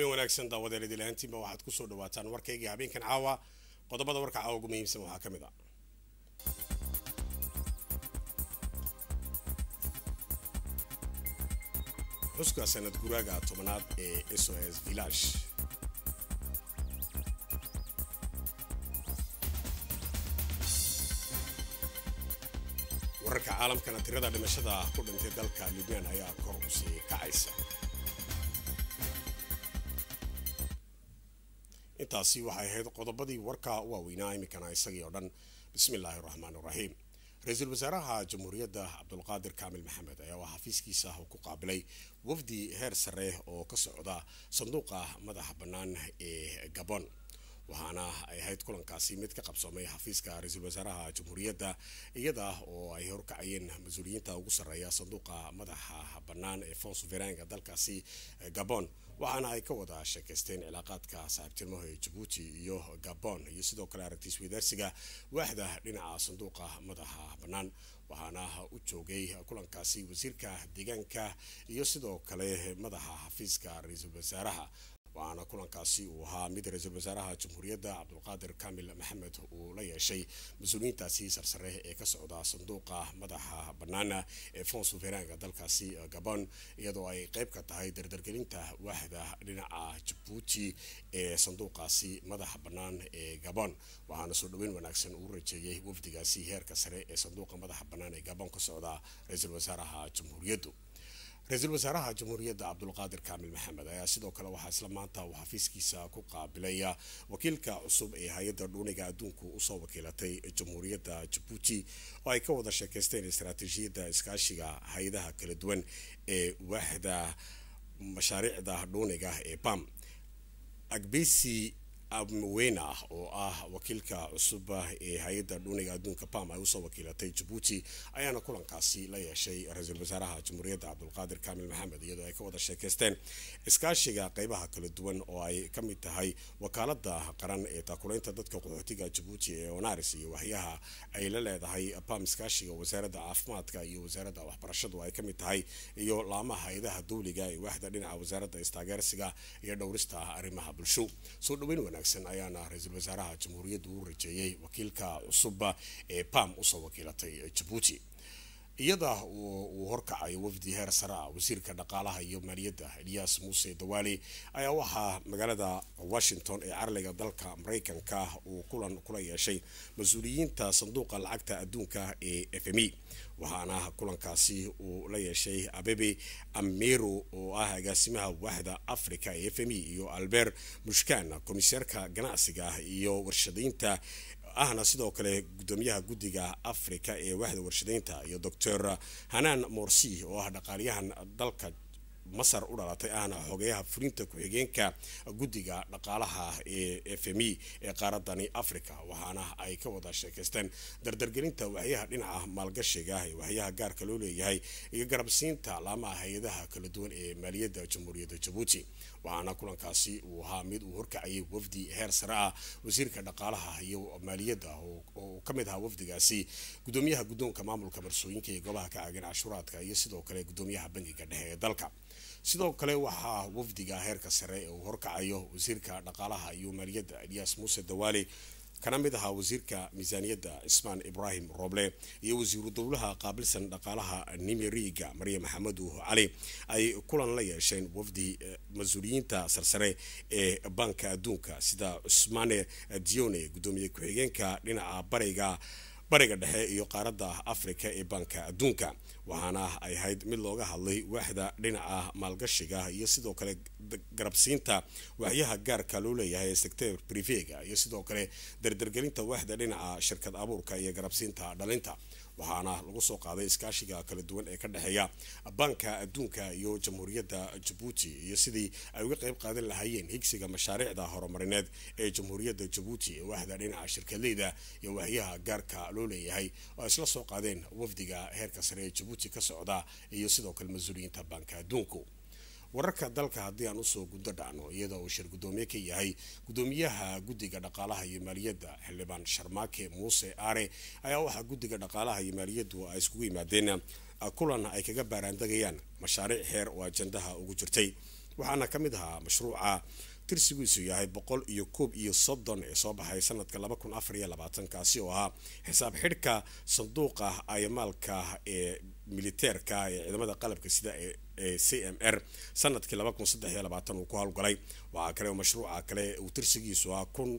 habeen wanaagsan daawadeena dilaantiinba waxaad kusoo dhawaataan warkaygii habeenkan caawa qodobada warka caawa ugu muhiimsan waxaa ka mid a ah. xuska sanad guraaga tobanaad ee s o s villash wararka caalamkana tirada dhimashada ku dhintay dalka libnaan ayaa kor usii kacaysa intaasi waxay ahayd qodobadii warka u waaweynaa iminkana isagii oo dhan bismi illaahi raxmaan iraxiim ra-iisul wasaaraha jamhuuriyadda cabdulqaadir kaamil maxamed ayaa xafiiskiisa ku qaabilay wafdi heer sare oo ka socda sanduuqa madaxa bannaan ee gabon waxaana ay ahayd kulankaasi mid ka qabsoomay xafiiska ra-iisul wasaaraha jamhuuriyadda iyada oo ay horkacayeen mas-uuliyiinta ugu sarreeya sanduuqa madaxa bannaan ee fons veranga dalkaasi eh, gabon waxaana ay ka wada sheekaysteen cilaaqaadka saaxiibtinimo ee jabuuti iyo gabon iyo sidoo kale aragti isweydaarsiga waaxda dhinaca sanduuqa madaxa bannaan waxaana u joogay kulankaasi wasiirka deegaanka iyo sidoo kale madaxa xafiiska ra-iisul wasaaraha waxaana kulankaasi uu ahaa mid ra-iisul wasaaraha jamhuuriyadda cabdulqaadir kaamil maxamed uu la yeeshay mas-uuliyiintaasi sarsare ee ka socda sanduuqa madaxa banaana ee fons suveranga dalkaasi gabon iyadoo ay qeyb ka tahay dardargelinta waaxda dhinaca jabuuti ee sanduuqaasi madaxa bannaan ee gabon waxaana soo dhoweyn wanaagsan uu rajeeyey wafdigaasi heerka sare ee sanduuqa madaxa bannaan ee gabon ka socda ra-iisul wasaaraha jamhuuriyaddu ra-iisul wasaaraha jamhuuriyadda cabdulqaadir kaamil maxamed ayaa sidoo kale waxaa isla maanta uu xafiiskiisa ku qaabilaya wakiilka cusub ee hay-adda dhuuniga adduunku usoo wakiilatay jamhuuriyadda jabuuti oo ay ka wada sheekeysteen istaraatiijiyadda iskaashiga hay-adaha kala duwan ee waaxda mashaariicda dhuuniga ee bam agbesi abmaweyne oo ah wakiilka cusuba ee hay-adda dhuuniga adduunka pam ay usoo wakiilatay jabuuti ayaana kulankaasi la yeeshay ra-iisul wasaaraha jamhuuriyadda cabdulqaadir kaamil maxamed iyadoo ay ka wada sheekeysteen iskaashiga qeybaha kala duwan oo ay ka mid tahay wakaalada qaran ee taakuleynta dadka qaxootiga jabuuti ee onaris iyo waxyaha ay la leedahay pam iskaashiga wasaaradda caafimaadka iyo wasaaradda waxbarashadu ay kamid tahay iyo laamaha hay-adaha dowliga ee waaxda dhinaca wasaaradda istaageersiga iyo dhowrista arrimaha bulsho soodhaweyn wanaagsan ayaana ra-iisul wasaaraha jamhuuriyadda u rajeeyey wakiilka cusub ee bam usoo wakiilatay jabuuti iyadaa uu horkacay wafdi heer sare ah wasiirka dhaqaalaha iyo maaliyadda eliyaas muuse dawaale ayaa waxaa magaalada washington ee carliga dalka mareykanka uu kulan kula yeeshay mas-uuliyiinta sanduuqa lacagta adduunka ee f m e waxaana kulankaasi uu la yeeshay abebe amero oo ah agaasimaha waaxda africa ee f m e iyo albert mushkan komiseerka ganacsiga iyo warshadaynta ahna sidoo kale gudoomiyaha guddiga africa ee waaxda warshadaynta iyo doctor hanaan morsi oo ah dhaqaaliyahan dalka masar u dhalatay ahna xogeyaha fulinta ku-xigeenka guddiga dhaqaalaha ee f m e ee qaaradani africa waxaana ay ka wada sheekaysteen dardargelinta waxyaha dhinaca maalgashiga iyo waxyaha gaarka loo leeyahay iyo garabsiinta laamaha hay-adaha kala duwan ee maaliyadda jamhuuriyadda jabuuti waxaana kulankaasi uu ahaa mid uu horkacayay wafdi heer sare ah wasiirka dhaqaalaha iyo maaliyadda oo ka mid ahaa wafdigaasi gudoomiyaha guddoonka maamulka marsooyinka iyo goobaha ka caagan cashuuraadka iyo sidoo kale gudoomiyaha bangiga dhexe ee dalka sidoo kale waxaa wafdiga heerka sare ee uu horkacayo wasiirka dhaqaalaha iyo maaliyadda eliyaas muuse dawaale kana mid ahaa wasiirka miisaaniyadda cismaan ibraahim rooble iyo wasiiru dowlaha qaabilsan dhaqaalaha nimeriga maryam maxamed uuh cali ay kulan la yeesheen wafdi eh, mas-uuliyiinta sarsare ee banka adduunka sida cusmane dione guddoomiye ku-xigeenka dhinaca bariga bariga dhexe iyo qaaradda afrika ee banka adduunka waxaana ay ahayd mid looga hadlay waaxda dhinaca maalgashiga iyo sidoo kale garabsiinta waxyaha gaarka loo leeyahay ee sector brivega iyo sidoo kale dardargelinta waaxda dhinaca shirkad abuurka iyo garabsiinta dhalinta waxaana lagu soo qaaday iskaashiga kala duwan ee ka dhexeeya banka adduunka iyo jamhuuriyadda jabuuti iyo sidii ay uga qayb qaadan lahaayeen higsiga mashaariicda horumarineed ee jamhuuriyadda jabuuti ee wahda dhinaca shirkadeyda iyo wahyaha gaarka loo leeyahay oo isla soo qaadeen wafdiga heerka sare ee jabuuti ka socda iyo sidoo kale mas-uuliyiinta banka adduunku wararka dalka haddii aan usoo gudo dhacno iyadoo uu shir shirgudoomiye ka yahay guddoomiyaha guddiga dhaqaalaha iyo maaliyadda xildhibaan sharmaake muuse aare ayaa waxaa guddiga dhaqaalaha iyo maaliyaddu ay iskugu yimaadeen kulan ay kaga baaraandegayaan mashaariic heer oo ajendaha ugu jirtay waxaana ka mid ahaa mashruuca tirsigiisu yahay boqol iyo koob iyo soddon ee soo baxay sanadka laba kun afar iyo labaatankaasi oo ahaa xisaab xidhka sanduuqa ayamaalka ah ee militeerka ee ciidamada qalabka sida ee c m r sanadkii laba kun saddex iyo labaatan uu ku howlgalay waxaa kale mashruuca kale uu tirsigiisu ah kun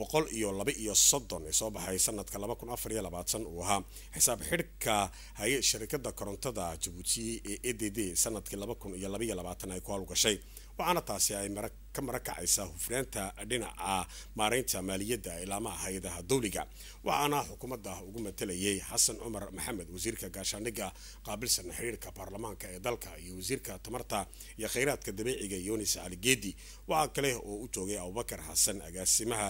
boqol iyo laba iyo soddon ee soo baxay sanadka laba kun afar iyo labaatan uu ahaa xisaab xidhka hay-shirikada korontada jabuuti ee e d d sanadkii laba kun iyo laba iyo labaatan ay ku howlgashay waxaana taasi ay ka marakacaysaa hufnaanta dhinaca maaraynta maaliyadda ilaamaha hay-adaha dawliga waxaana xukuumadda ugu matalayay xasan cumar maxamed wasiirka gaashaaniga qaabilsan xiriirka baarlamaanka ee dalka iyo wasiirka tamarta iyo khayraadka dabiiciga yunis caligeedi waxaa kale oo u joogay abubakar xasan agaasimaha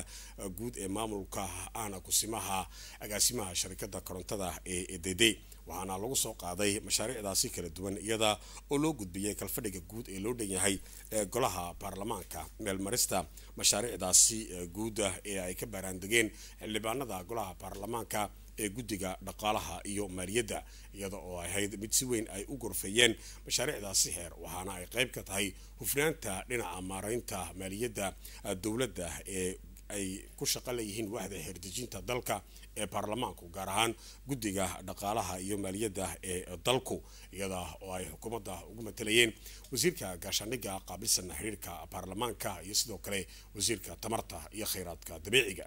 guud ee maamulka aana kusimaha agaasimaha sharikada korontada ee edede waxaana lagu soo qaaday mashaariicdaasi kala duwan iyada oo loo gudbiyey kalfadhiga guud ee loo dhan yahay ee golaha baarlamaanka meelmarista mashaariicdaasi guuda ah ee ay ka baaraandegeen xildhibaanada golaha baarlamaanka ee guddiga dhaqaalaha iyo maaliyadda iyada oo ahayd mid si weyn ay u gorfeeyeen mashaariicdaasi heer waxaana ay qayb ka tahay hufnaanta dhinaca maaraynta maaliyadda dowladda ee ay ku shaqo leeyihiin waaxda xeerdejinta dalka ee baarlamaanku gaar ahaan guddiga dhaqaalaha iyo maaliyadda ee dalku iyada oo ay xukuumadda ugu matelayeen wasiirka gaashaaniga qaabilsan xiriirka baarlamaanka iyo sidoo kale wasiirka tamarta iyo kheyraadka dabiiciga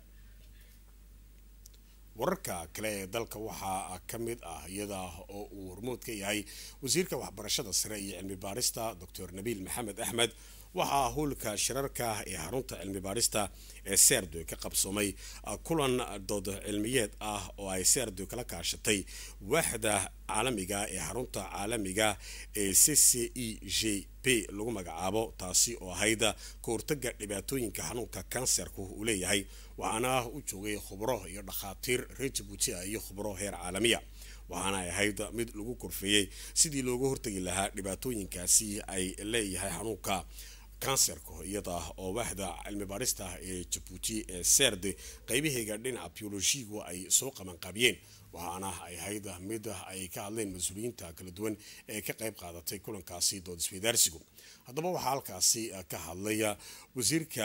wararka kale ee dalka waxaa ka mid ah iyada oo uu hormood ka yahay wasiirka waxbarashada sare iyo cilmi baarista doctor nabiil maxamed axmed waxaa hulka shirarka ee xarunta cilmi baadhista ee serdoy ka qabsoomay ah, kulan dood cilmiyeed ah oo ay serdoy kala kaashatay waaxda caalamiga ah ee xarunta caalamiga ah ee c c e j b lagu magacaabo taasi oo ahayd ka dhibaatooyinka xanuunka kanserku uu leeyahay waxaana u joogay khubro iyo dhakhaatiir reer jabuuti ah iyo khubro heer caalamiya waxaana ay ahayd mid lagu korfeeyey sidii looga hortegi lahaa dhibaatooyinkaasi ay leeyahay xanuunka kansarka iyada oo waaxda cilmi baarista ee jabuuti ee serd qaybaheyga dhinaca biolojiga ay soo qabanqabiyeen waxaana ay ahayd mid ay ka hadleen mas-uuliyiinta kala duwan ee ka qayb qaadatay kulankaasi dood isweydaarsigu haddaba waxaa halkaasi ka hadlay wasiirka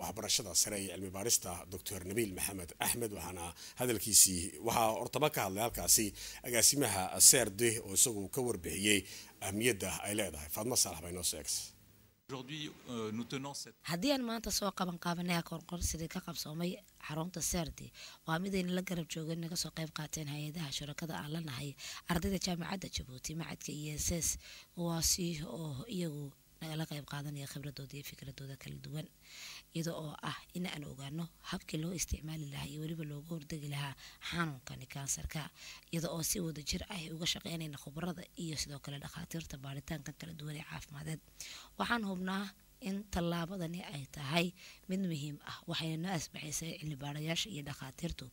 waxbarashada sare ee cilmi baarista doctor nabiil maxamed axmed waxaana hadalkiisii waxaa ortaba ka hadlay halkaasi agaasimaha serd oo isagu ka warbixiyey ahmiyadda ay leedahay faadmo saalax bay noo Euh, haddii aan maanta soo qaban qaabanay akoonqor sidii ka qabsoomay xarunta serdi waa midayna la garab joogan naga soo qayb qaateen hay-adaha shurakada aan lanahay ardayda jaamacadda jabuuti macadka iyo e s s waasi oo iyagu nagala qayb qaadanaya khibradooda iyo fikradooda kala duwan iyada oo ah in aan ogaano habkii loo isticmaali lahaa iyo weliba looga hordegi lahaa xanuunkani kansarka iyada oo si wada jir ah uga shaqeynayna khubarada iyo sidoo kale dhakhaatiirta baaritaanka kala duwan ee caafimaadeed waxaan hubnaa in tallaabadani ay tahay mid muhiim ah waxayna noo asbaxaysay cillibaarayaasha iyo dhakhaatiirtu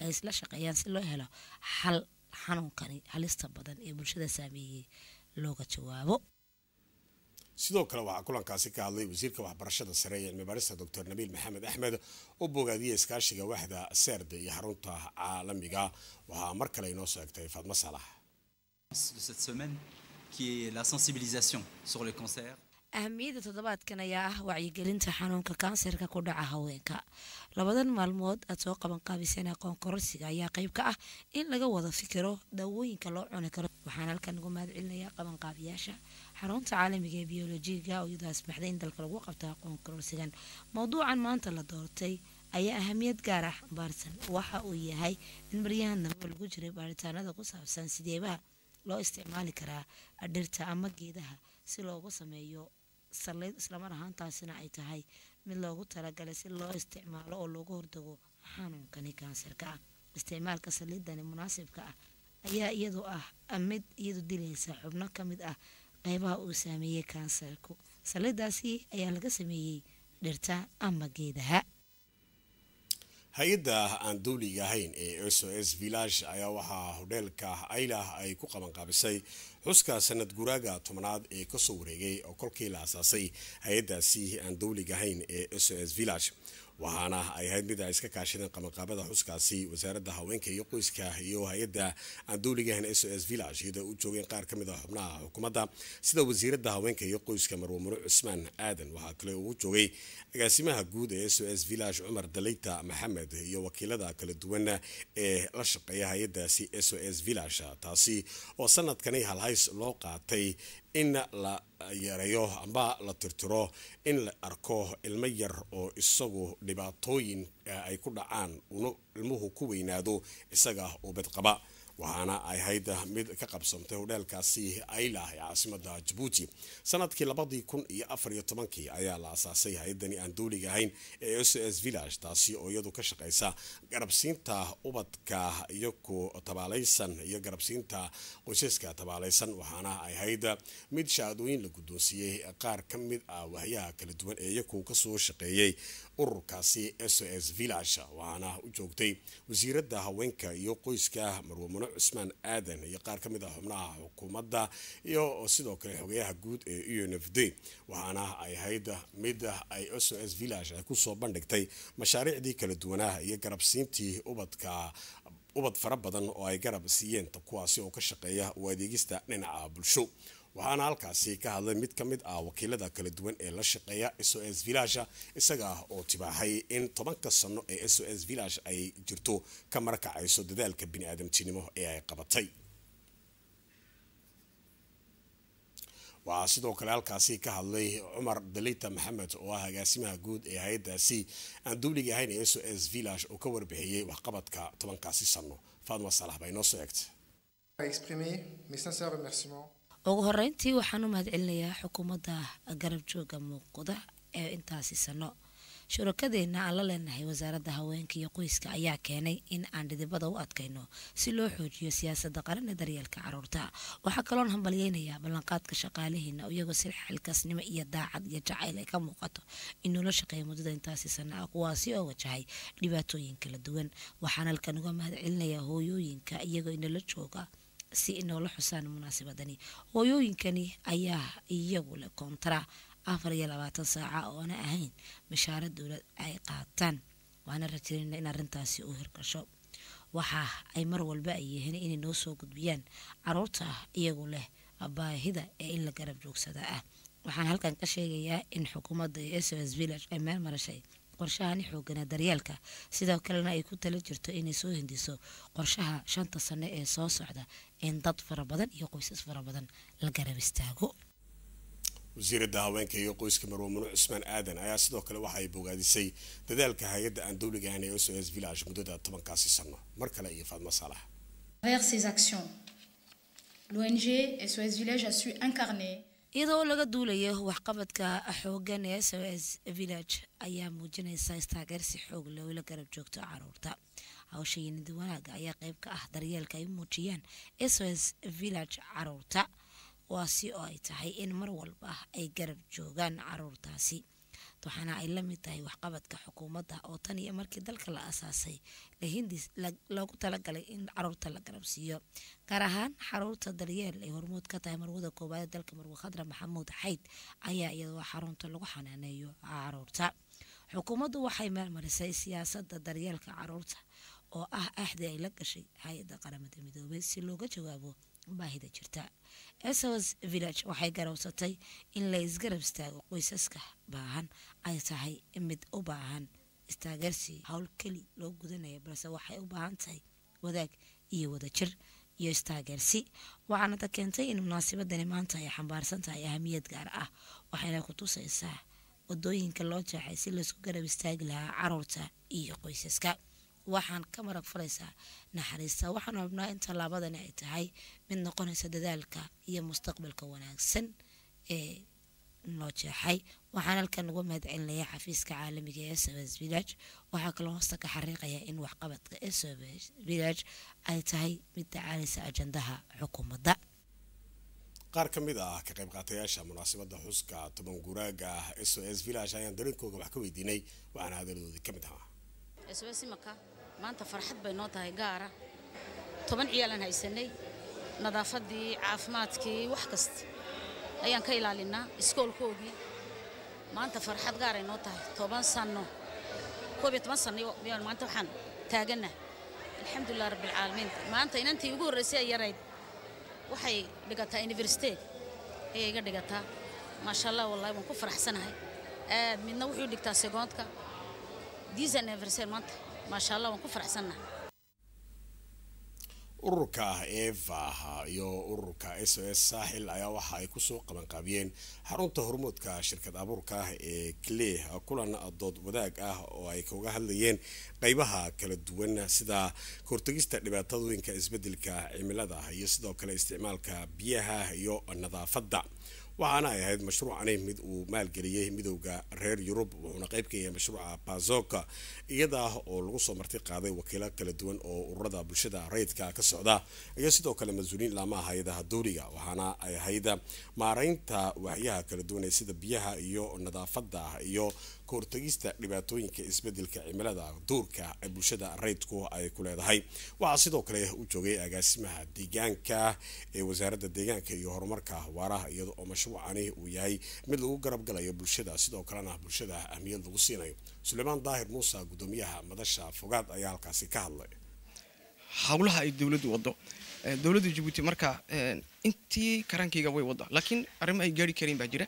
ay isla shaqeeyaan si loo helo xal xanuunkani halista badan ee bulshada saameeyey looga jawaabo sidoo kale waxaa kulankaasi ka hadlay wasiirka waxbarashada sare ee cilmibaarista dor nabiil maxamed axmed oo bogaadiya iskaashiga waaxda seerda iyo xarunta caalamiga waxaa mar kale inoo soo egtay faadmo saalax ahamiyadda toddobaadkan ayaa ah wacyigelinta xanuunka kansarka ku dhaca haweenka labadan maalmood aad soo qabanqaabiseen aqoon ayaa qayb ka ah in laga wada fikiro daawooyinka loo cuni karo waxaan halkan ugu mahad celinayaa qabanqaabiyaasha xarunta caalamiga ee biyolojiga oo iyadoo asmaxday in dalka lagu qabta aqoon mowduucan maanta la doortay ayaa ahamiyad gaar ah xambaarsan waxa uu yahay in maryahan dambe lagu jiray baaritaanada ku saabsan sideebaha loo isticmaali karaa dhirta ama geedaha si loogu sameeyo sallayd islamar ahaantaasina ay tahay mid loogu talagalay si loo isticmaalo oo loogu hortago xanuunkani kansarka ah isticmaalka saliidani munaasibka ah ayaa iyadu ah mid iyadu dilaysa xubno ka mid ah qaybaha uu saameeyey kansarku saliidaasi ayaa laga sameeyey dhirta ama geedaha hay-adda aan dawliga ahayn ee s o s village ayaa waxaa hodheelka aylah ay ku qabanqaabisay xuska sanad guraaga tobnaad ee kasoo wareegay oo kolkii la asaasay hay-addaasi aan dawliga ahayn ee s o s village waxaana ay ahayd mid ay iska kaashadeen qabanqaabada xuskaasi wasaaradda haweenka iyo qoyska iyo hay-adda aan dowliga ahayn s o s village iyadoo u joogeen qaar ka mid a ah xubnaha xukuumadda sida wasiiradda haweenka iyo qoyska marwe cusmaan aadan waxaa kale ugu joogay agaasimaha guud ee s o s village cumar dalayta maxamed iyo wakiilada kala duwan ee la shaqeeya hay-adaasi s o s village taasi oo sanadkani halhays loo qaatay in la yeereeyo amba la tirtiro in la arko ilmo yar oo isagu dhibaatooyin ay ku dhacaan una ilmuhu ku weynaado isaga ubad qaba waxaana ay hayd mid ka qabsantay hodheelkaasi ailah ee caasimada jabuuti sanadkii labadii kun iyo afariyo tobankii ayaa la asaasay hay-adani aan dowliga ahayn ee s s village taasi oo iyadu ka shaqeysa garabsiinta ubadka iyagoo tabaaleysan iyo garabsiinta qoysaska tabaalaysan waxaana ay hayd mid shahaadooyin la guddoonsiiyey qaar ka mid ah wahyaha kala duwan ee iyaku kasoo shaqeeyey ururkaasi s o s village waxaana u joogtay wasiiradda haweenka iyo qoyska marwamano cusmaan aadan iyo qaar ka mid ah xubnaha xukuumadda iyo sidoo kale xogeyaha guud ee u n f d waxaana ay ahayd mid ay s o s village ay kusoo bandhigtay mashaariicdii kala duwanaa iyo garabsiintii ubadka ubad fara badan oo ay garab siiyeen kuwaasi oo ka shaqeeya u adeegista dhinaca bulsho waxaana halkaasi ka hadlay mid ka mid ah wakiilada kala duwan ee la shaqeeya s o s villaga isaga ah oo tibaaxay in tobanka sano ee s o s village ay jirto ka marakacayso dadaalka aadamtinimo ee ay qabatay waxaa sidoo kale halkaasi ka hadlay cumar dalita maxamed oo ah agaasimaha guud ee hay-adaasi aan duuliga ahayn ee s o s village uu ka warbixiyey waxqabadka tobankaasi sano faadma saalax baa inoo soo eegta ugu horeyntii waxaan u mahad celinayaa xukuumadda garab jooga muuqda ee intaasi sano shurakadeenna aan la leenahay wasaaradda haweenka iyo qoyska ayaa keenay in aan dhidibada u adkayno si loo xoojiyo siyaasadda qaran ee daryeelka caruurta waxaa kaloon hambalyeynayaa ballanqaadka shaqaalaheena iyagoo si xilkaasnimo iyo daacad iyo jacayl ay ka muuqato inuula shaqeeya muddada intaasi sano ah kuwaasi oo wajahay dhibaatooyin kala duwan waxaan halkan uga mahad celinayaa hooyooyinka iyagoo inala jooga si inoola xusaan munaasabadani hooyooyinkani ayaa iyagu leh koontara afar iyo labaatan saaca oo ahayn mishaaro dowlad ay qaataan waana rajaynana in arintaasi u hirgasho waxa ay mar walba ay yihiin inay noo soo gudbiyaan caruurta iyagu leh baahida ee in la garab joogsada ah waxaan halkan ka sheegayaa in xukuumadda iyo s s village ay meel marashay qorshahan xoogana daryeelka sidoo kalena ay ku tala jirto inay soo hindiso qorshaha shanta sano ee soo socda in dad farabadan iyo qoysas farabadan badan la garab istaago wasiiradda haweenka iyo qoyska marwe cusmaan aadan ayaa sidoo kale waxa ay bogaadisay dadaalka hay-adda aan dowliga ahan ee sos village muddada tobankaasi sano mar kale iyo faadmo saalax L'ONG SOS Village a su incarner iyadoo laga duulayo waxqabadka xoogan ee s o s village ayaa muujinaysa istaageersi xoog leh oo garab joogto caruurta hawsha wanaaga ayaa qeyb ka ah daryeelka ay muujiyaan s o s village caruurta waasi oo ay tahay in mar walba ay garab joogaan caruurtaasi waxaana ay la mid tahay waxqabadka xukuumadda oo tan iyo markii dalka la asaasay lahindis loogu talagalay in caruurta la garabsiiyo gaar ahaan xaruurta daryeel ay hormuud ka tahay marwada koowaada dalka marwe khadra maxamuud xayd ayaa iyadoo xarunta lagu xanaaneeyo caruurta xukuumaddu waxay meelmarisay siyaasadda daryeelka caruurta oo ah axdi ay la gashay hay-adda qaramada midoobay si looga jawaabo baahida jirta esavas village waxay garowsatay in la isgarab istaago qoysaska baahan ay tahay mid u baahan istaageersii howl keli loo gudanayo balse waxay u baahan tahay wadaag iyo wadajir iyo istaageersi waxaanada keentay in munaasibadani maanta ay xambaarsan tahay ahamiyad gaar ah waxayna ku tusaysaa wadooyinka loo jeexay si laysku garab istaagi lahaa caruurta iyo qoysaska waxaan ka marag furaysaa naxariista waxaan rabnaa in tallaabadani ay tahay mid noqonaysa dadaalka iyo mustaqbalka wanaagsan ee noo jeexay waxaan halkan ugu mahad celinayaa xafiiska caalamiga ee s village waxaa kaloo hoosta ka xariiqaya in waxqabadka ee soves village ay tahay mid dacaaleysa ajendaha xukuumadda qaar ka mid ah ka qayb qaatayaasha munaasabada xuska toban guraaga ah s o s village ayaan dareenkooga wax ka weydiinay waxaana hadaladoodii ka mid ahaa maanta farxad bay noo tahay gaara toban ciyaalaan haysanay nadaafadii caafimaadkii wax kasta ayaan ka ilaalinaa iskoolkoogii maanta farxad gaaray noo tahay toban sanno koob toban sanno maanta waxaan taaganah alxamdulilah rabbilcaalamiin maanta inantii ugu horraysay ay yarayd waxay dhigataa universiteed ayay iga dhigataa maasha allah wallahi waan ku faraxsanahay aad midna wuxuu dhigtaa segoondka diisan eversen maanta maasha waan ku faraxsannahay ururka eva iyo ururka s o s saaxil ayaa waxa ay kusoo qabanqaabiyeen xarunta hormuudka shirkad abuurka ee cleh kulan dood wadaag ah oo ay kaga hadlayeen qeybaha kala duwan sida kahortegista dhibaatadooyinka isbedelka cimilada iyo sidoo kale isticmaalka biyaha iyo nadaafadda waxaana ay ahayd mashruucani mid uu maalgeliyey midowda reer yurub wuxuuna qayb ka yahay mashruuca bazoka iyada ah oo lagu soo marti qaaday wakiilo kala duwan oo ururada bulshada rayidka ka socda iyo sidoo kale mas-uuliyiin laamaha hay-adaha dowliga waxaana ay ahayd maaraynta waxyaha kala duwan ee sida biyaha iyo nadaafada iyo kahortagista dhibaatooyinka isbedelka cimilada duurka ee bulshada reydku ay ku leedahay waxaa sidoo kale u joogay agaasimaha deegaanka ee wasaaradda deegaanka iyo horumarka waaraha iyada oo mashruucani uu yahay mid lagu garab galayo bulshada sidoo kalena bulshada ahmiyad lagu siinayo sulaymaan daahir muusa gudoomiyaha madasha fogaad ayaa halkaasi ka hadlay howlaha ay dowladdu waddo eh, dowladda jabuuti marka eh, intii karaankayga way wadda laakiin arrimo ay gaari kareen baa jira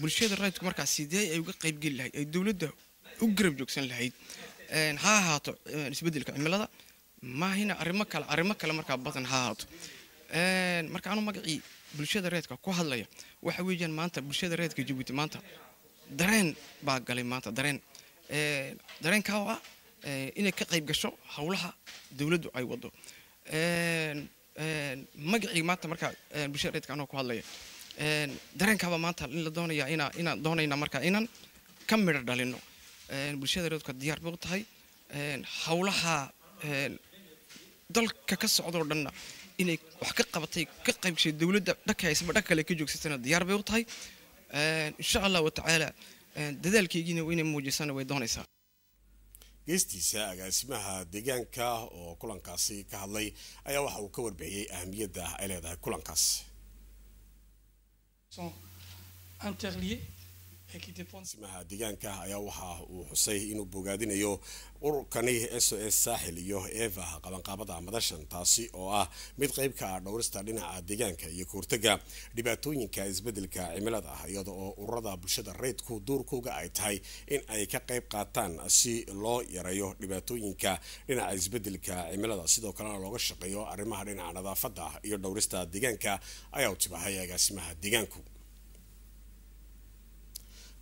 bulshada raydku markaa sidee ay uga qaybgeli lahayd ay dowladda u garab joogsan lahayd ha ahaato isbedelka cimilada maahina arimo kale arrimo kale markaa badan ha ahaato marka anu magacii bulshada reedka ku hadlaya waxa weeyaan maanta bulshada reedka jabuuti maanta dareen baa galay maanta dareen dareenkaa oo ah inay ka qayb gasho howlaha dowladdu ay wado magacii maanta markaa bulshada reedka anoo ku hadlaya dareenkaaba maanta in la doonaya ina inaan doonayna markaa inaan ka midho dhalino bulshada reedka diyaar bay u tahay howlaha dalka ka socdoo dhanna inay wax ka qabatay ka qaybgashay dowladda dhakaaysaba dhanka kale ka joogsatana diyaar bay u tahay insha allah watacaala dadaalkeygiina inay muujisana way doonaysaa geestiisa agaasimaha deegaanka oo kulankaasi ka hadlay ayaa waxa uu ka warbixiyey ahamiyadda ay leedahay kulankaas sont interliés simaha deegaanka ayaa waxa uu xusay inuu bogaadinayo ururkani s o s saaxil iyo eva qabanqaabada madashan taasi oo ah mid qeyb ka ah dhowrista dhinaca deegaanka iyo kahortaga dhibaatooyinka isbedelka cimilada ah iyada oo ururada bulshada reydku duurkuga ay tahay in ay ka qeyb qaataan si loo yareeyo dhibaatooyinka dhinaca isbedelka cimilada sidoo kalena looga shaqeeyo arrimaha dhinaca nadaafada iyo dhowrista deegaanka ayaa u agaasimaha deegaanku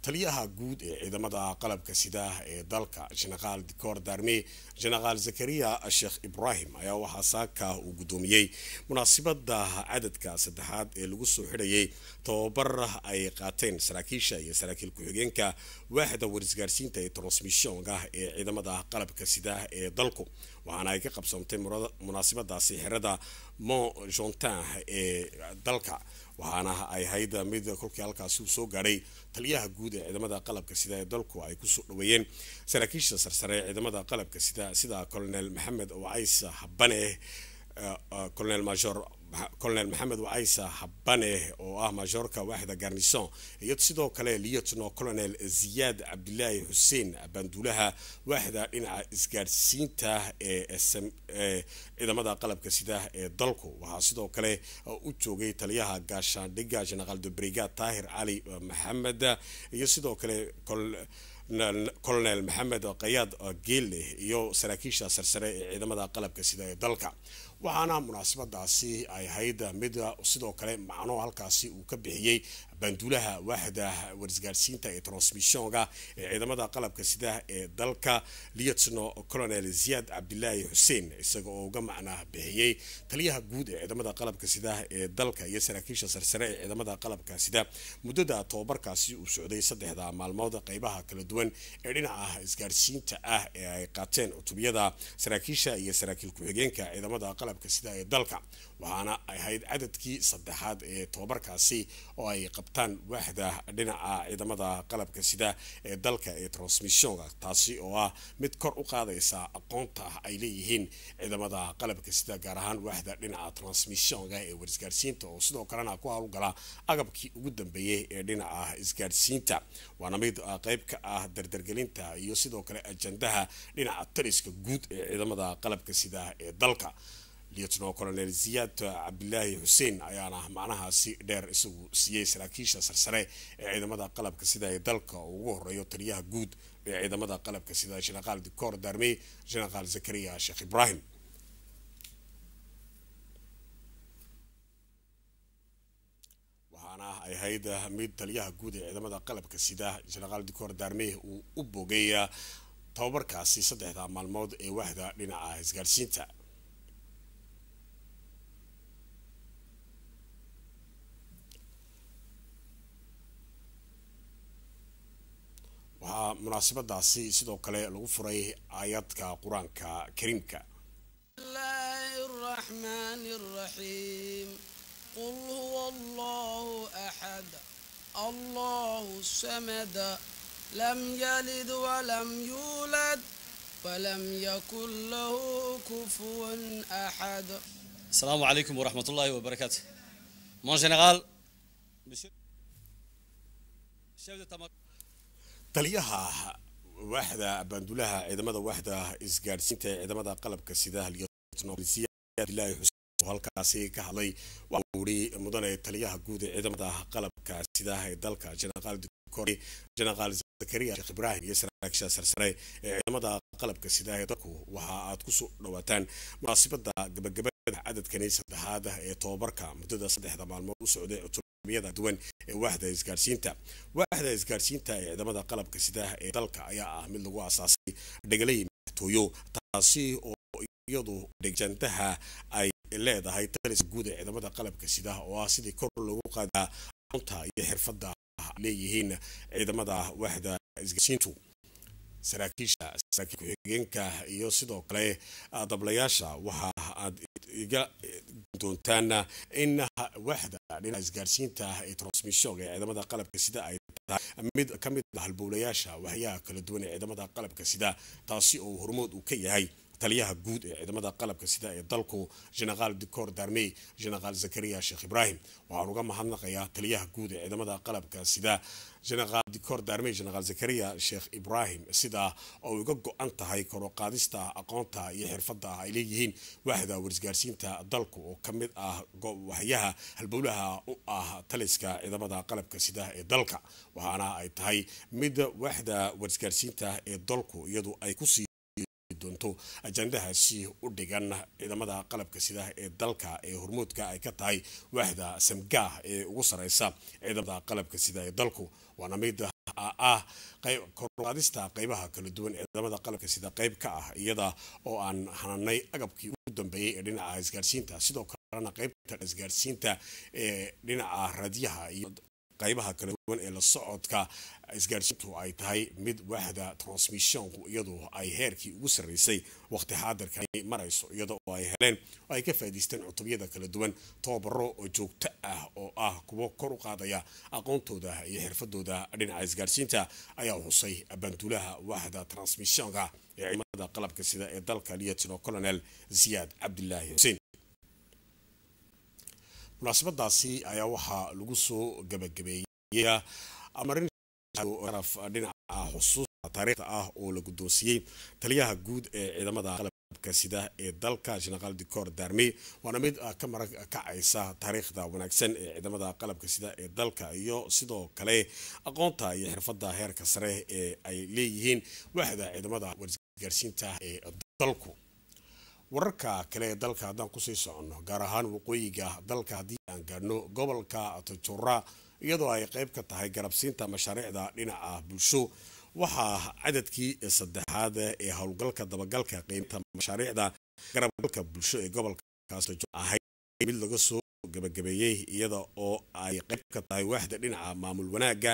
taliyaha guud ee ciidamada qalabka sida ee dalka jenaraal dicor darme jenaraal zakariya sheekh ibrahim ayaa waxaa saaka uu guddoomiyey munaasibada cadadka saddexaad ee lagu soo xidhayay tababar ay qaateen saraakiisha iyo saraakiil ku-xigeenka waaxda warisgaarsiinta ee transmissionka ee ciidamada qalabka sida ee dalku waxaana ay ka qabsoomtay munaasibadaasi xerada mont jontin ee dalka waxaana ay ahayd mid kolkii halkaasi uu soo gaadhay taliyaha guud ee ciidamada qalabka sida ee dalku ay kusoo dhaweeyeen saraakiisha sarsare ee ciidamada qalabka sida sida colonel maxamed ocays habane eh, eh, colonel major colonel maxamed wacaysa habane oo ah majoorka waaxda garnison iyo sidoo kale lieutenant colonel ziyaad cabdilaahi xuseen banduulaha waaxda dhinaca isgaadhsiinta ee ciidamada qalabka sida ee dalku waxaa sidoo kale uh, u joogay taliyaha gaashaandhiga genaraal de brigad taahir cali uh, maxamed iyo sidoo kale colonel maxamed kayaad uh, geelle iyo saraakiisha sarsare ee ciidamada qalabka sida ee dalka waxaana munaasabadaasi ay ahayd mid sidoo kale macno halkaasi uu ka bixiyey banduulaha waaxda warisgaarsiinta ee transmissionga ee ciidamada qalabka sida ee dalka lietno colonel ziyaad cabdilaahi xuseen isaga oo uga macna bixiyey taliyaha guud ee ciidamada qalabka sida ee dalka iyo saraakiisha sarsare ee ciidamada qalabka sida muddada tobabarkaasi uu socday saddexda maalmood qeybaha kala duwan ee dhinaca isgaarsiinta ah ee ay qaateen cutubiyada saraakiisha iyo saraakiil ku-xigeenka ciidamada qalab qalabka sida ee dalka waxaana ay ahayd cadadkii saddexaad ee tobabarkaasi oo ay qabtaan waaxda dhinaca ciidamada qalabka sida ee dalka ee transmissionka taasi oo ah mid kor u qaadaysa aqoonta ay leeyihiin ciidamada qalabka sida gaar ahaan waaxda dhinaca transmissionka ee warisgaarsiinta oo sidoo kalena ku hawlgala agabkii ugu dambeeyey ee dhinaca isgaarsiinta waana mid ah, qeyb ka ah dardargelinta iyo sidoo kale ajendaha dhinaca taliska guud ee ciidamada qalabka sida ee dalka lieutenal colonel ziyad cabdilaahi xuseen ayaana ah macnahaasi dheer isagu siiyey saraakiisha sarsare ee ciidamada qalabka sida ee dalka ugu horeeyo taliyaha guud ee ciidamada qalabka sida jenaqaal dikoor daarmey jenaqaal zakariya sheekh ibraahim waxaana ay ahayd ah, mid taliyaha guud ee ciidamada qalabka sida jenaqaal dikoor darme uu u bogeeya tababarkaasi saddexda maalmood ee waxda dhinaca isgaarsiinta waxaa munaasabadaasi sidoo kale lagu furay aayadka qur-aanka kariimka قل هو الله أحد الله الصمد لم يلد ولم يولد ولم يكن له كفوا أحد السلام عليكم ورحمة الله وبركاته Mon général, monsieur, chef de Tamar. taliyaha waaxda baandulaha ciidamada waaxda isgaadhsiinta ee ciidamada qalabka sida oo halkaasi ka hadlay wui mudane taliyaha guud ee ciidamada qalabka sida ah ee dalka jenaraal dukore jenaraal zakariya sheekh ibraahim iyo saraakiisha sarsare ee ciidamada qalabka sida ah ee dalku waxa aad ku soo dhawaataan munaasabada gabagaba cadadkani saddexaad ah ee tobabarka muddada saddexda maalmood u socday autonomiyada duwan ee waaxda isgaarsiinta waaxda isgaarsiinta ee ciidamada qalabka sida ee dalka ayaa ah mid lagu aasaasay dhegalay madaxtooyo taasi oo iyadu dhegjantaha ay leedahay taliska guud ee ciidamada qalabka sida oo ah sidii kor loogu qaadaa aqoonta iyo xirfadda leeyihiin ciidamada waaxda isgaarsiintu saraakiisha saraakiil ku-xigeenka iyo sidoo kale ah, dablayaasha waxa aad iga doontaan in waxda dhinaca isgaarsiinta ee transmission ee ciidamada qalabka sida ay tahay mid ka mid ah halbowlayaasha waxyaha kala duwan ee ciidamada qalabka sida taasi oo hormood uu ka yahay taliyaha guud ee ciidamada qalabka sida ee dalku genaraal dicor darmey genaraal zakariya sheekh ibraahim waxaan uga mahadnaqayaa taliyaha guud ee ciidamada qalabka sida genaraal dicor darmey genaraal zakariya sheekh ibraahim sidaa oo uga go-an tahay koroqaadista aqoonta iyo xirfadda ay leeyihiin waaxda warisgaarsiinta dalku oo ka mid ah waxyaha halbowlaha u ah taliska ciidamada qalabka sida ee dalka waxaana ay tahay mid waaxda warisgaarsiinta ee dalku iyadu ay kusii doonto ajandahaasi u dhigan ciidamada qalabka sida ee dalka ee hormuudka ay ka tahay waaxda samgaah ee ugu sareysa ciidamada qalabka sida ee dalku waana mid ah, ah korqaadista qaybaha kala duwan ciidamada qalabka sida qayb ka ah iyada oo aan hananay agabkii ugu dambeeyay ee dhinaca isgaarsiinta sidoo kalena qeybta isgaarsiinta ee dhinaca raadyaha iyo qaybaha kala duwan ee la socodka isgaarsiintu ay tahay mid waaxda transmishonku iyadu ay heerkii ugu sarreysay waqti xaadirkani marayso iyada oo ay heleen oo ay ka faa'idaysteen cutubyada kala duwan tobabaro oo joogto ah oo ah kuwo kor u qaadaya aqoontooda iyo xirfadooda dhinaca isgaarsiinta ayaa xusay banduulaha waaxda transmishonka ee ciidamada qalabka sida ee dalka lieutenant colonel ziyaad cabdilaahi xuseen munaasabadaasi ayaa waxaa lagu soo gabagabeeyey dhinaca xusuusta taariikhda ah oo la guddoonsiiyey taliyaha guud ee ciidamada qalabka sida ee dalka jenaraal dicor darme waana mid ah, ka mara kacaysa taariikhda wanaagsan ee ciidamada qalabka sida ee dalka iyo sidoo kale aqoonta iyo xirfadda heerka sare ee ay leeyihiin waaxda ciidamada wargaarsiinta ee dalku wararka kale ee dalka haddaan kusii soconno gaar ahaan waqooyiga dalka haddii aan gaadhno gobolka tujura iyadoo ay qayb ka tahay garabsiinta mashaariicda dhinaca bulsho waxaa cadadkii saddexaad ee howlgalka dabagalka qiimta mashaariicda garabgalka bulsho ee gobolkaas ahayd mid laga soo gabagabeeyey iyada oo ay qayb ka tahay waaxda dhinaca maamul wanaagga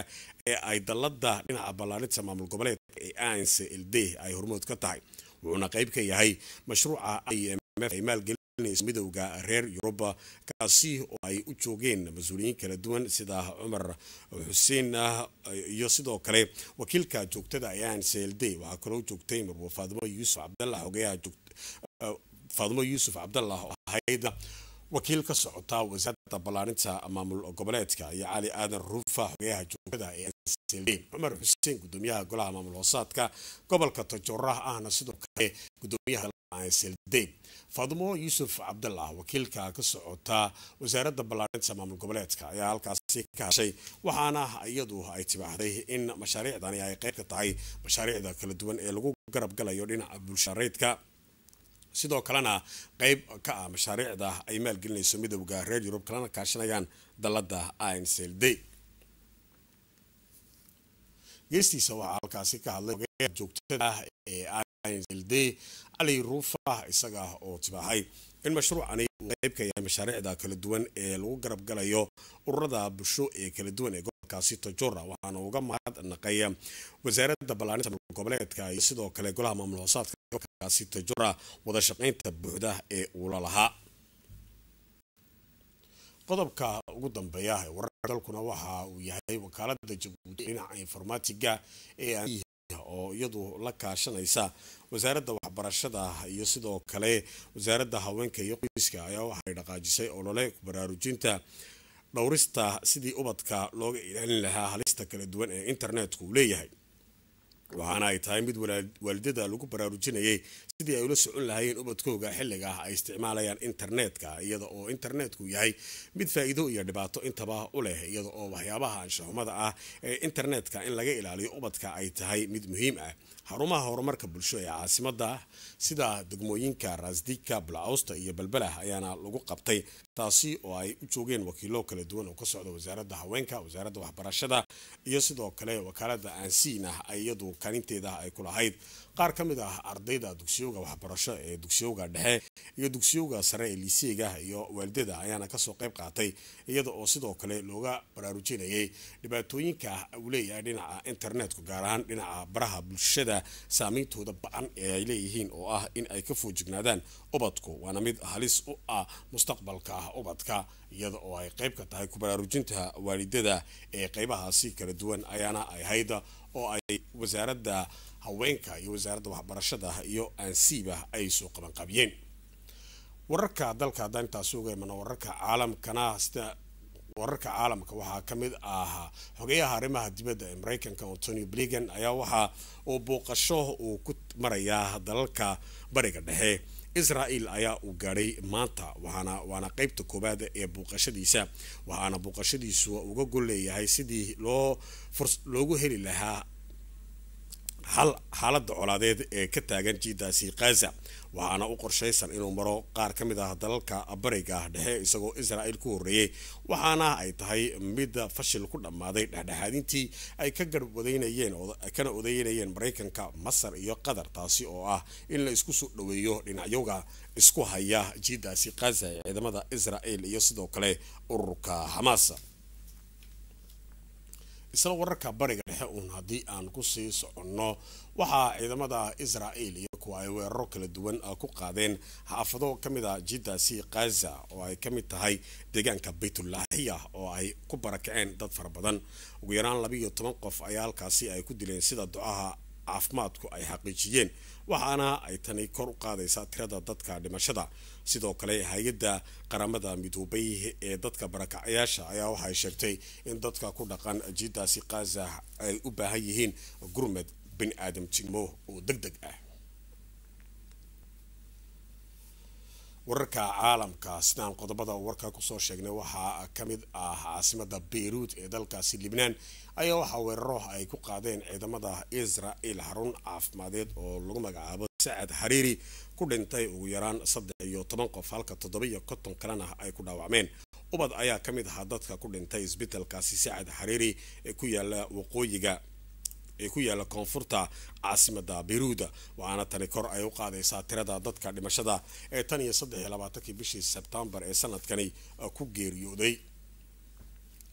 ee ay dalada dhinaca ballaarinta maamul goboleedka ee anc ld ay hormood ka tahay wuxuuna qayb ka yahay mashruuca imf ay maalgelinayso midowda reer yuruba kaasi oo ay u joogeen mas-uuliyiin kala duwan sida cumar xuseen ah iyo sidoo kale wakiilka joogtada ayaan seelde waxaa kaloo joogtay marwa faadimo yuusuf cabdalla xogeyaha faadimo yuusuf cabdallah oo ahayd wakiil ka socota wasaaradda ballaarinta maamul goboleedka iyo cali aadan ruufa hogayaha joogada ee nsildin cumar xuseen gudoomiyaha golaha maamul hoosaadka gobolka tajoorah ahna sidoo kale gudoomiyaha nsildin faadumo yuusuf cabdallah wakiilka ka socota wasaaradda ballaarinta maamul goboleedka ayaa halkaasi ka hashay waxaana iyadu ay tibaaxday in mashaariicdani ay qayb ka tahay mashaariicda kala duwan ee lagu garab galayo dhinaca bulshareydka sidoo kalena qeyb ka ah mashaariicda ay maalgelinayso midooda reer yurub kalena kaashanayaan dalada insld geestiisa waxaa halkaasi ka hadlay joogtada ah ee insld cali ruufah isaga oo tibaaxay in mashruucani uu qeyb ka yahay mashaariicda kala duwan ee lagu garab galayo ururada bulsho ee kala duwan ee gobolkaasi tojora waxaana uga mahadnaqay naqay wasaaradda balaarinta goboleedka iyo sidoo kale golaha maamul hoosaadka kaasi tajura wada shaqaynta buuxda ee uula lahaa qodobka ugu dambeeya ee dalkuna waxa uu yahay wakaalada jabuuti dhinaca informatiga ee oo iyadu la kaashanaysa wasaaradda waxbarashada iyo sidoo kale wasaaradda haweenka iyo qoyska ayaa waxay dhaqaajisay olole baraarujinta dhowrista sidii ubadka looga ilaalin lahaa halista kala duwan ee internetku uu leeyahay waxaana ay tahay mid waalidada lagu baraarujinayay sidii ay ula socon lahaayeen ubadkooga xilliga ay isticmaalayaan internetka iyada oo internetku yahay mid faa-iido iyo dhibaato intaba u leh iyada oo waxyaabaha anshaxumada ah ee internetka in laga ilaaliyo ubadka ay tahay mid muhiim ah xarumaha horumarka bulsho ee caasimada sida degmooyinka raasdika bulcawsta iyo balbelah ayaana lagu qabtay taasi oo ay u joogeen wakiilo kala duwan oo ka socda wasaaradda haweenka wasaaradda waxbarashada iyo sidoo kale wakaalada aansiin ah iyadu kaalinteeda ay ku lahayd qaar ka mid ah ardayda dugsiyowga waxbarasho ee dugsiyowga dhexe iyo dugsiyowga sare ee liseega iyo waalidada ayaana kasoo qayb qaatay iyada oo sidoo kale looga baraarujinayay dhibaatooyinka uu leeyahay dhinaca internetku gaar ahaan dhinaca baraha bulshada saameyntooda ba-an ee ay leeyihiin oo ah in ay ka foojignaadaan ubadku waana mid halis u ah mustaqbalka ubadka iyada oo ay qayb ka tahay ku baraarujinta waalidada ee qeybahaasi kala duwan ayaana ay hayd oo ay wasaaradda haweenka iyo wasaaradda waxbarashada iyo aansiibah ay soo qabanqabiyeen wararka dalka haddaan intaasi uga imana wararka caalamkana sida wararka caalamka waxaa ka mid ahaa xogeyaha arrimaha dibadda ee mareykanka antonio blingan ayaa waxa uu booqasho uu ku marayaa dalalka bariga dhexe israel ayaa uu gaadhay maanta waana qeybta koowaad ee buuqashadiisa waxaana buuqashadiisu uga gol leeyahay sidii loo loogu heli lahaa hal xaaladda colaadeed ee ka taagan jiidaasi khaza waxaana u qorshaysan inuu maro qaar ka mid ah dalalka bariga dhexe isagoo israel ku horreeyey waxaana ay tahay mid fashil ku dhammaaday dhexdhexaadintii ay ka garhwadeynayeen kana odeynayeen maraykanka masar iyo qatar taasi oo ah in la isku soo dhoweeyo dhinacyoga isku haya jiidaasi khaza ee ciidamada israel iyo sidoo kale ururka xamaas isla wararka bariga dhexe uun haddii aan kusii soconno waxaa ciidamada israa'el iyo kuwa ay weeraro kala duwan ah, ku qaadeen xaafado ka mid ah si khaza oo ay ka mid tahay deegaanka baytullaahiya ah, oo ay ku barakaceen dad fara badan ugu yaraan labaiyo toban qof ayaa halkaasi ay ku dileen sida do caafimaadku ay xaqiijiyeen waxaana ay tani kor u qaadaysaa tirada dadka dhimashada sidoo kale hay-adda qaramada midoobay ee dadka barakacyaasha ayaa waxay sheegtay in dadka ku dhaqan jiidaasi kaaza ah ay u baahan yihiin gurmed bini aadamtinimo oo deg deg ah wararka caalamka sidaan qodobada warka kusoo sheegnay waxaa kamid ah caasimada beyruut ee dalkaasi libnaan ayaa waxaa weeraro ay ku qaadeen ciidamada israel xarun caafimaadeed oo lagu magacaabo sacad xariiri ku dhintay ugu yaraan saddex iyo toban qof halka toddobiyo konton kalena ay ku dhaawacmeen ubad ayaa ka mid ahaa dadka ku dhintay isbitalkaasi sacad xariiri ee ku yaala waqooyiga ee ku yaala koonfurta caasimada bayruuda waxaana tani kor ay u qaadaysaa tirada dadka dhimashada ee tan iyo saddex iyo labaatankii bishii sebtembar ee sanadkani ku geeriyooday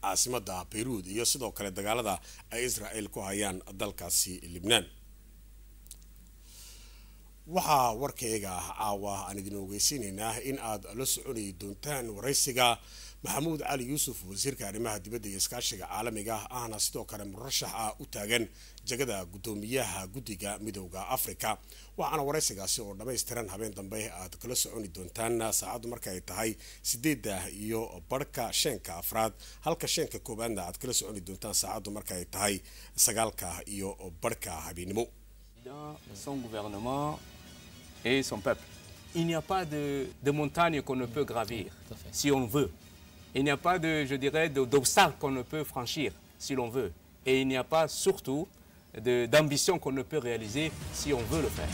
caasimada bayruud iyo sidoo kale dagaalada ay israel ku hayaan dalkaasi libnaan waxaa warkayga caawa ah, aan idin ogeysiinaynaa in aad la soconi doontaan waraysiga maxamuud cali yuusuf wasiirka arrimaha dibadda iyo iskaashiga caalamiga ah ahna sidoo kale murashax ah u taagan jegada guddoomiyaha guddiga midowda afrika waxaana waraysigaasi oo dhammaystiran habeen dambe aad kala soconi doontaan saacaddu marka ay tahay sideedda iyo barhka sheenka afraad halka sheenka koowaadna aad kala soconi doontaan saacaddu marka ay tahay sagaalka iyo barhka habeennimo Il n'y a pas de, de montagne qu'on ne peut gravir si on veut. il n'y a pas de, je dirais, d'obstacle qu'on ne peut franchir si l'on veut. Et il n'y a pas surtout d'ambition qu'on ne peut réaliser si on veut le faire.